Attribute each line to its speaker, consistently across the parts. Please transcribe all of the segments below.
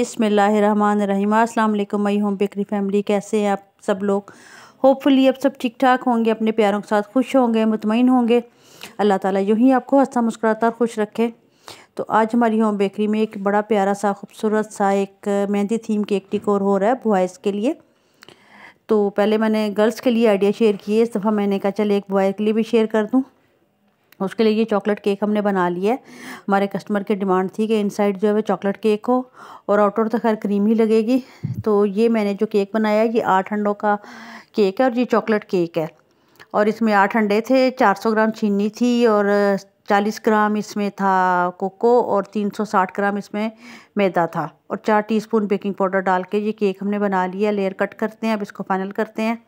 Speaker 1: बसमिल्लाम अल्लाम मई home bakery family कैसे हैं आप सब लोग होपफुली अब सब ठीक ठाक होंगे अपने प्यारों के साथ खुश होंगे मुतमिन होंगे अल्लाह ताला यूँ ही आपको हंसा मुस्कुराता और खुश रखे तो आज हमारी होम बेकरी में एक बड़ा प्यारा सा खूबसूरत सा एक मेहंदी थीम केक टिकोर हो रहा है बॉयज़ के लिए तो पहले मैंने गर्ल्स के लिए आइडिया शेयर किए इस दफ़ा मैंने कहा चले एक बॉय के लिए भी शेयर कर दूँ उसके लिए ये चॉकलेट केक हमने बना लिया है हमारे कस्टमर की डिमांड थी कि इनसाइड जो है वो चॉकलेट केक हो और आउटडोर तो खैर क्रीम ही लगेगी तो ये मैंने जो केक बनाया ये आठ अंडों का केक है और ये चॉकलेट केक है और इसमें आठ अंडे थे 400 ग्राम चीनी थी और चालीस ग्राम इसमें था कोको और तीन सौ साठ ग्राम इसमें मैदा था और चार टीस्पून बेकिंग पाउडर डाल के ये केक हमने बना लिया लेयर कट करते हैं अब इसको फाइनल करते हैं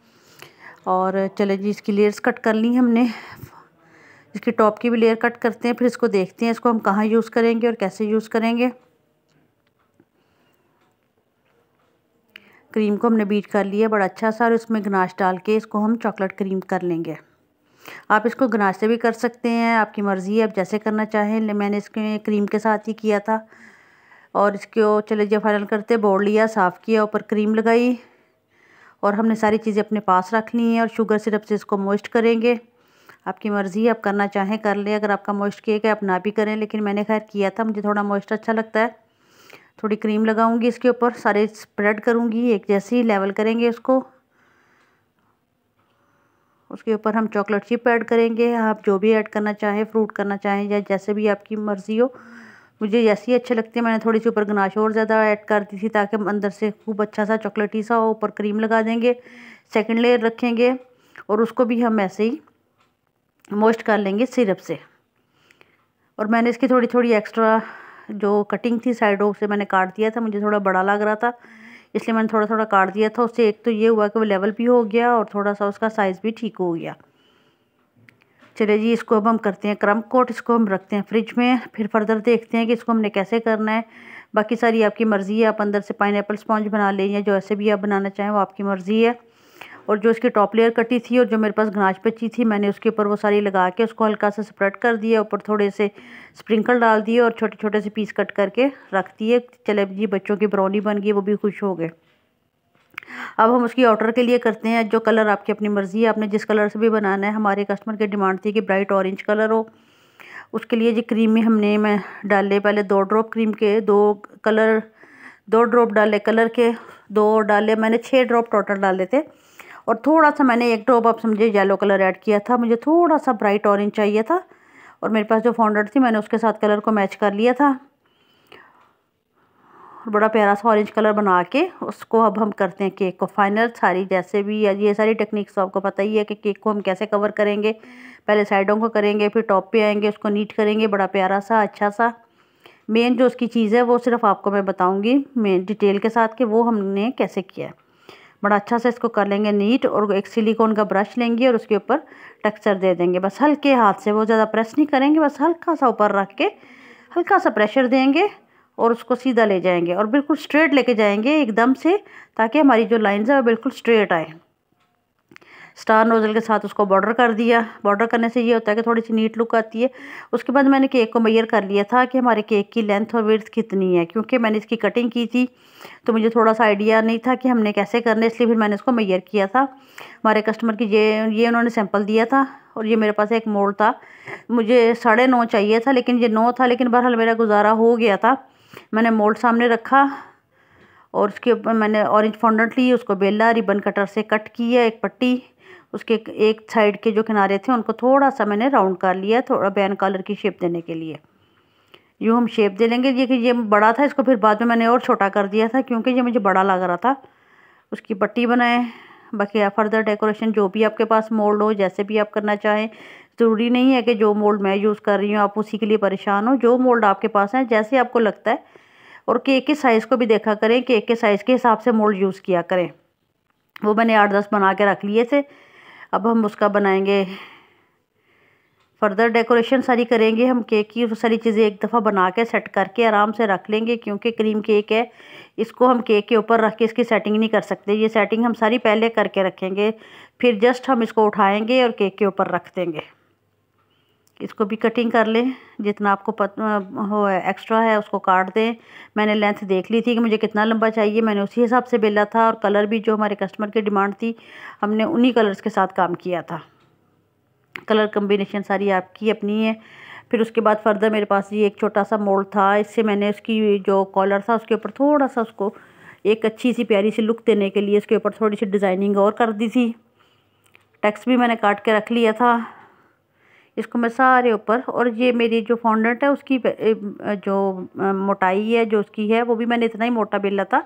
Speaker 1: और चले जी इसकी लेयर्स कट कर ली हमने इसकी टॉप की भी लेयर कट करते हैं फिर इसको देखते हैं इसको हम कहाँ यूज़ करेंगे और कैसे यूज़ करेंगे क्रीम को हमने बीट कर लिया बड़ा अच्छा सा और इसमें गनाश डाल के इसको हम चॉकलेट क्रीम कर लेंगे आप इसको गनाश से भी कर सकते हैं आपकी मर्ज़ी है आप जैसे करना चाहें मैंने इसके क्रीम के साथ ही किया था और इसको चले जब फाइनल करते बोर्ड लिया साफ़ किया ऊपर क्रीम लगाई और हमने सारी चीज़ें अपने पास रख ली हैं और शुगर सिरप से इसको मोइस्ट करेंगे आपकी मर्ज़ी आप करना चाहें कर लें अगर आपका मोइस्ट केक है आप ना भी करें लेकिन मैंने खैर किया था मुझे थोड़ा मोइस्ट अच्छा लगता है थोड़ी क्रीम लगाऊंगी इसके ऊपर सारे स्प्रेड करूंगी एक जैसे ही लेवल करेंगे उसको उसके ऊपर हम चॉकलेट चिप ऐड करेंगे आप जो भी ऐड करना चाहें फ्रूट करना चाहें या जैसे भी आपकी मर्ज़ी हो मुझे जैसे ही अच्छे लगते हैं मैंने थोड़ी सी ऊपर गनाश और ज़्यादा ऐड कर दी थी ताकि अंदर से खूब अच्छा सा चॉकलेटी सा हो ऊपर क्रीम लगा देंगे सेकेंड लेयर रखेंगे और उसको भी हम ऐसे ही मोस्ट कर लेंगे सिरप से और मैंने इसकी थोड़ी थोड़ी एक्स्ट्रा जो कटिंग थी साइडों से मैंने काट दिया था मुझे थोड़ा बड़ा लग रहा था इसलिए मैंने थोड़ा थोड़ा काट दिया था उससे एक तो ये हुआ कि वो लेवल भी हो गया और थोड़ा सा उसका साइज़ भी ठीक हो गया चलिए जी इसको अब हम करते हैं क्रम कोट इसको हम रखते हैं फ्रिज में फिर फर्दर देखते हैं कि इसको हमने कैसे करना है बाकी सारी आपकी मर्ज़ी है आप अंदर से पाइन स्पॉन्ज बना लें या जो ऐसे भी आप बनाना चाहें वो आपकी मर्ज़ी है और जो इसकी टॉप लेयर कटी थी और जो मेरे पास घनाज पची थी मैंने उसके ऊपर वो सारी लगा के उसको हल्का सा स्प्रेड कर दिया ऊपर थोड़े से स्प्रिंकल डाल दिए और छोटे छोटे से पीस कट करके रख दिए चले जी बच्चों की ब्राउनी बन गई वो भी खुश हो गए अब हम उसकी ऑर्डर के लिए करते हैं जो कलर आपकी अपनी मर्ज़ी है आपने जिस कलर से भी बनाना है हमारे कस्टमर की डिमांड थी कि ब्राइट ऑरेंज कलर हो उसके लिए जी क्रीम में हमने मैं डाले पहले दो ड्रॉप क्रीम के दो कलर दो ड्रॉप डाले कलर के दो डाले मैंने छः ड्रॉप टोटल डाले थे और थोड़ा सा मैंने एक ड्रॉप अब समझे येलो कलर ऐड किया था मुझे थोड़ा सा ब्राइट ऑरेंज चाहिए था और मेरे पास जो फाउंडर थी मैंने उसके साथ कलर को मैच कर लिया था और बड़ा प्यारा सा ऑरेंज कलर बना के उसको अब हम करते हैं केक को फाइनल सारी जैसे भी ये सारी टेक्निक्स तो आपको पता ही है कि केक को हम कैसे कवर करेंगे पहले साइडों को करेंगे फिर टॉप पे आएंगे उसको नीट करेंगे बड़ा प्यारा सा अच्छा सा मेन जो उसकी चीज़ है वो सिर्फ आपको मैं बताऊँगी मेन डिटेल के साथ कि वो हमने कैसे किया है बड़ा अच्छा से इसको कर लेंगे नीट और एक सिलिकॉन का ब्रश लेंगे और उसके ऊपर टेक्सचर दे देंगे बस हल्के हाथ से वो ज़्यादा प्रेस नहीं करेंगे बस हल्का सा ऊपर रख के हल्का सा प्रेशर देंगे और उसको सीधा ले जाएंगे और बिल्कुल स्ट्रेट लेके जाएंगे एकदम से ताकि हमारी जो लाइन्स है वो बिल्कुल स्ट्रेट आए स्टार नोज़ल के साथ उसको बॉर्डर कर दिया बॉर्डर करने से ये होता है कि थोड़ी सी नीट लुक आती है उसके बाद मैंने केक को मैयर कर लिया था कि हमारे केक की लेंथ और वर्थ कितनी है क्योंकि मैंने इसकी कटिंग की थी तो मुझे थोड़ा सा आइडिया नहीं था कि हमने कैसे करना है इसलिए फिर मैंने इसको मैयर किया था हमारे कस्टमर की ये ये उन्होंने सैंपल दिया था और ये मेरे पास एक मोड़ था मुझे साढ़े नौ चाहिए था लेकिन ये नौ था लेकिन बहरहाल मेरा गुजारा हो गया था मैंने मोल्ड सामने रखा और उसके ऊपर मैंने ऑरेंज फाउंडेंट ली उसको बेला रिबन कटर से कट किया एक पट्टी उसके एक साइड के जो किनारे थे उनको थोड़ा सा मैंने राउंड कर लिया थोड़ा बैन कॉलर की शेप देने के लिए यूँ हम शेप दे लेंगे ये कि ये बड़ा था इसको फिर बाद में मैंने और छोटा कर दिया था क्योंकि ये मुझे बड़ा लग रहा था उसकी पट्टी बनाएं बाकी फर्दर डेकोरेशन जो भी आपके पास मोल्ड हो जैसे भी आप करना चाहें ज़रूरी नहीं है कि जो मोल्ड मैं यूज़ कर रही हूँ आप उसी के लिए परेशान हो जो मोल्ड आपके पास है जैसे आपको लगता है और केक के साइज़ को भी देखा करें केक के साइज़ के हिसाब से मोल्ड यूज़ किया करें वो मैंने आठ दस बना के रख लिए थे अब हम उसका बनाएंगे फर्दर डेकोरेशन सारी करेंगे हम केक की सारी चीज़ें एक दफ़ा बना के सेट करके आराम से रख लेंगे क्योंकि क्रीम केक है इसको हम केक के ऊपर रख के इसकी सेटिंग नहीं कर सकते ये सेटिंग हम सारी पहले करके रखेंगे फिर जस्ट हम इसको उठाएंगे और केक के ऊपर रख देंगे इसको भी कटिंग कर लें जितना आपको पत हो एक्स्ट्रा है उसको काट दें मैंने लेंथ देख ली थी कि मुझे कितना लंबा चाहिए मैंने उसी हिसाब से बेला था और कलर भी जो हमारे कस्टमर की डिमांड थी हमने उन्हीं कलर्स के साथ काम किया था कलर कम्बिनेशन सारी आपकी अपनी है फिर उसके बाद फर्दर मेरे पास ये एक छोटा सा मोल्ड था इससे मैंने उसकी जो कॉलर था उसके ऊपर थोड़ा सा उसको एक अच्छी सी प्यारी सी लुक देने के लिए इसके ऊपर थोड़ी सी डिज़ाइनिंग और कर दी थी टैक्स भी मैंने काट के रख लिया था इसको मैं सारे ऊपर और ये मेरी जो फाउंडेंट है उसकी जो मोटाई है जो उसकी है वो भी मैंने इतना ही मोटा बेला था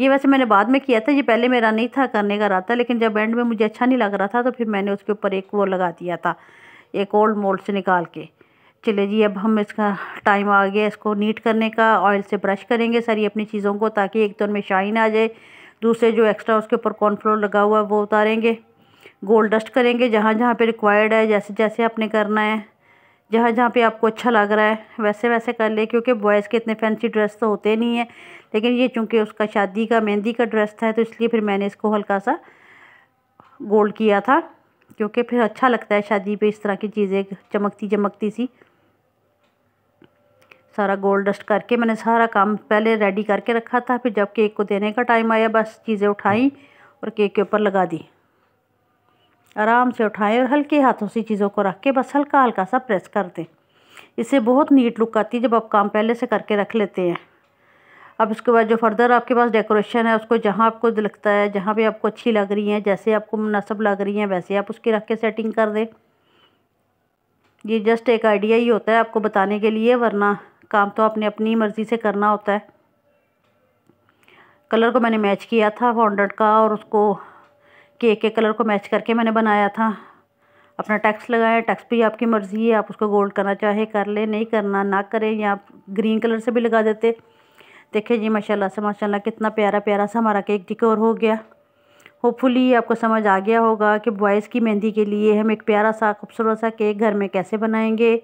Speaker 1: ये वैसे मैंने बाद में किया था ये पहले मेरा नहीं था करने का रहा था लेकिन जब एंड में मुझे अच्छा नहीं लग रहा था तो फिर मैंने उसके ऊपर एक वो लगा दिया था एक ओल्ड मोल्ड से निकाल के चले जी अब हम इसका टाइम आ गया इसको नीट करने का ऑयल से ब्रश करेंगे सारी अपनी चीज़ों को ताकि एक तो उनमें शाइन आ जाए दूसरे जो एक्स्ट्रा उसके ऊपर कॉर्नफ्लोर लगा हुआ है वो उतारेंगे गोल डस्ट करेंगे जहाँ जहाँ पे रिक्वायर्ड है जैसे जैसे आपने करना है जहाँ जहाँ पे आपको अच्छा लग रहा है वैसे वैसे कर ले क्योंकि बॉयज़ के इतने फैंसी ड्रेस तो होते नहीं है लेकिन ये चूँकि उसका शादी का मेहंदी का ड्रेस था तो इसलिए फिर मैंने इसको हल्का सा गोल्ड किया था क्योंकि फिर अच्छा लगता है शादी पर इस तरह की चीज़ें चमकती चमकती सी सारा गोल्ड डस्ट करके मैंने सारा काम पहले रेडी करके रखा था फिर जब केक को देने का टाइम आया बस चीज़ें उठाई और केक के ऊपर लगा दी आराम से उठाएं और हल्के हाथों से चीज़ों को रख के बस हल्का हल्का सा प्रेस कर दें इससे बहुत नीट लुक आती है जब आप काम पहले से करके रख लेते हैं अब इसके बाद जो फर्दर आपके पास डेकोरेशन है उसको जहाँ आपको लगता है जहाँ भी आपको अच्छी लग रही हैं जैसे आपको मुनासब लग रही हैं वैसे आप उसकी रख के सेटिंग कर दें ये जस्ट एक आइडिया ही होता है आपको बताने के लिए वरना काम तो आपने अपनी मर्ज़ी से करना होता है कलर को मैंने मैच किया था फॉन्डेंट का और उसको कि एक एक कलर को मैच करके मैंने बनाया था अपना टैक्स लगाया टैक्स भी आपकी मर्ज़ी है आप उसको गोल्ड करना चाहे कर ले नहीं करना ना करें या आप ग्रीन कलर से भी लगा देते देखिए जी माशाल्लाह से माशाल्लाह कितना प्यारा प्यारा सा हमारा केक डिकोर हो गया होपफुली आपको समझ आ गया होगा कि बॉयज़ की मेहंदी के लिए हम एक प्यारा सा खूबसूरत सा केक घर में कैसे बनाएंगे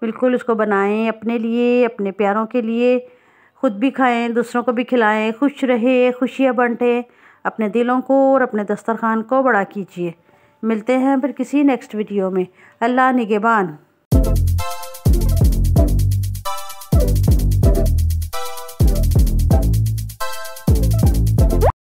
Speaker 1: बिल्कुल उसको बनाएं अपने लिए अपने प्यारों के लिए ख़ुद भी खाएं दूसरों को भी खिलाएं खुश रहे खुशियाँ बांटें अपने दिलों को और अपने दस्तरखान को बड़ा कीजिए मिलते हैं फिर किसी नेक्स्ट वीडियो में अल्लाह निगेबान